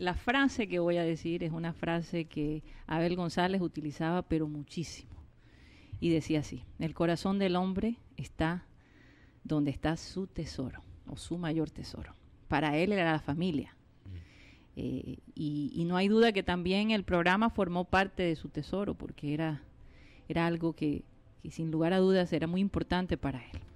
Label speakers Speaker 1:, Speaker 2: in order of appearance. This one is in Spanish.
Speaker 1: La frase que voy a decir es una frase que Abel González utilizaba, pero muchísimo. Y decía así, el corazón del hombre está donde está su tesoro, o su mayor tesoro. Para él era la familia. Mm. Eh, y, no hay duda que también el programa formó parte de su tesoro, porque era, era algo que sin lugar a dudas era muy importante para él.